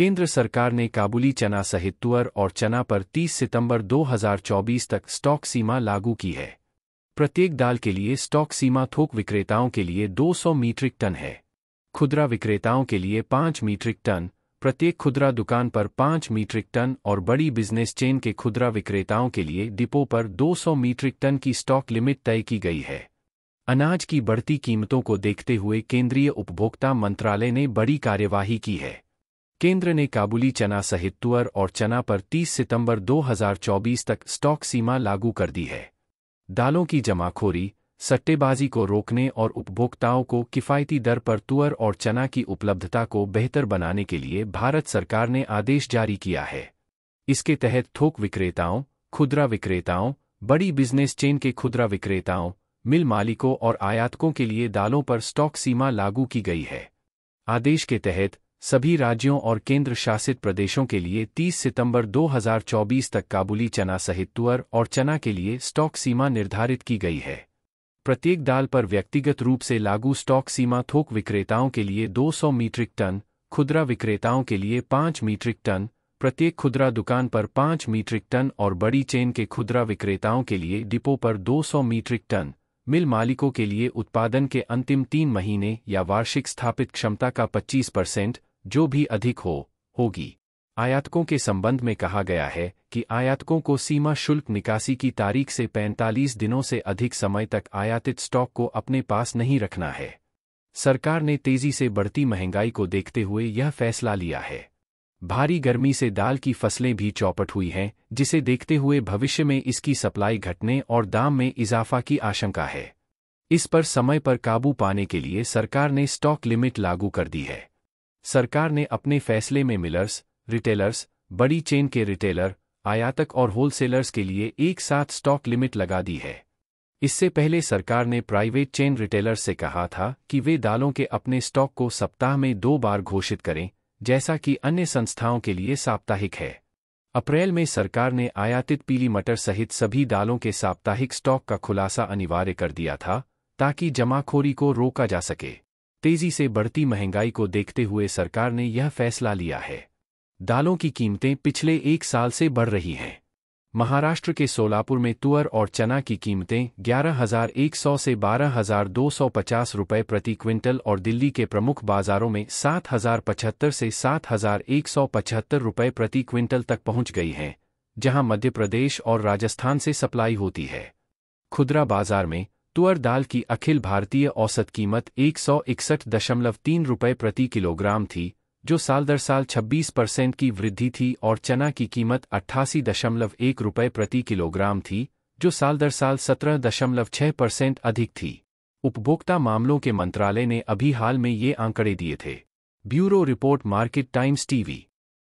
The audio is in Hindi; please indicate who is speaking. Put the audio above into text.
Speaker 1: केंद्र सरकार ने काबुली चना सहित तुअर और चना पर 30 सितंबर 2024 तक स्टॉक सीमा लागू की है प्रत्येक दाल के लिए स्टॉक सीमा थोक विक्रेताओं के लिए 200 मीट्रिक टन है खुदरा विक्रेताओं के लिए 5 मीट्रिक टन प्रत्येक खुदरा दुकान पर 5 मीट्रिक टन और बड़ी बिजनेस चेन के खुदरा विक्रेताओं के लिए डिपो पर 200 मीट्रिक टन की स्टॉक लिमिट तय की गई है अनाज की बढ़ती कीमतों को देखते हुए केंद्रीय उपभोक्ता मंत्रालय ने बड़ी कार्यवाही की है केंद्र ने काबुली चना सहित तुअर और चना पर 30 सितंबर 2024 तक स्टॉक सीमा लागू कर दी है दालों की जमाखोरी सट्टेबाजी को रोकने और उपभोक्ताओं को किफ़ायती दर पर तुअर और चना की उपलब्धता को बेहतर बनाने के लिए भारत सरकार ने आदेश जारी किया है इसके तहत थोक विक्रेताओं खुदरा विक्रेताओं बड़ी बिजनेस चेन के खुदरा विक्रेताओं मिल मालिकों और आयातकों के लिए दालों पर स्टॉक सीमा लागू की गई है आदेश के तहत सभी राज्यों और केंद्र शासित प्रदेशों के लिए 30 सितंबर 2024 तक काबुली चना सहित तुअर और चना के लिए स्टॉक सीमा निर्धारित की गई है प्रत्येक दाल पर व्यक्तिगत रूप से लागू स्टॉक सीमा थोक विक्रेताओं के लिए 200 मीट्रिक टन खुदरा विक्रेताओं के लिए 5 मीट्रिक टन प्रत्येक खुदरा दुकान पर 5 मीट्रिक टन और बड़ी चेन के खुदरा विक्रेताओं के लिए डिपो पर 200 मीट्रिक टन मिल मालिकों के लिए उत्पादन के अंतिम तीन महीने या वार्षिक स्थापित क्षमता का 25 परसेंट जो भी अधिक हो होगी आयातकों के संबंध में कहा गया है कि आयातकों को सीमा शुल्क निकासी की तारीख से 45 दिनों से अधिक समय तक आयातित स्टॉक को अपने पास नहीं रखना है सरकार ने तेजी से बढ़ती महंगाई को देखते हुए यह फैसला लिया है भारी गर्मी से दाल की फसलें भी चौपट हुई हैं जिसे देखते हुए भविष्य में इसकी सप्लाई घटने और दाम में इजाफा की आशंका है इस पर समय पर काबू पाने के लिए सरकार ने स्टॉक लिमिट लागू कर दी है सरकार ने अपने फैसले में मिलर्स रिटेलर्स बड़ी चेन के रिटेलर आयातक और होलसेलर्स के लिए एक साथ स्टॉक लिमिट लगा दी है इससे पहले सरकार ने प्राइवेट चेन रिटेलर्स से कहा था कि वे दालों के अपने स्टॉक को सप्ताह में दो बार घोषित करें जैसा कि अन्य संस्थाओं के लिए साप्ताहिक है अप्रैल में सरकार ने आयातित पीली मटर सहित सभी दालों के साप्ताहिक स्टॉक का खुलासा अनिवार्य कर दिया था ताकि जमाखोरी को रोका जा सके तेजी से बढ़ती महंगाई को देखते हुए सरकार ने यह फैसला लिया है दालों की कीमतें पिछले एक साल से बढ़ रही हैं महाराष्ट्र के सोलापुर में तुअर और चना की कीमतें 11,100 से 12,250 रुपये प्रति क्विंटल और दिल्ली के प्रमुख बाजारों में 7,075 से 7,175 रुपये प्रति क्विंटल तक पहुंच गई हैं जहां मध्य प्रदेश और राजस्थान से सप्लाई होती है खुदरा बाजार में तुअर दाल की अखिल भारतीय औसत कीमत एक सौ इकसठ दशमलव तीन प्रति किलोग्राम थी जो साल दर साल 26 परसेंट की वृद्धि थी और चना की कीमत अट्ठासी दशमलव एक रुपये प्रति किलोग्राम थी जो साल दर साल सत्रह दशमलव परसेंट अधिक थी उपभोक्ता मामलों के मंत्रालय ने अभी हाल में ये आंकड़े दिए थे bureau report market times TV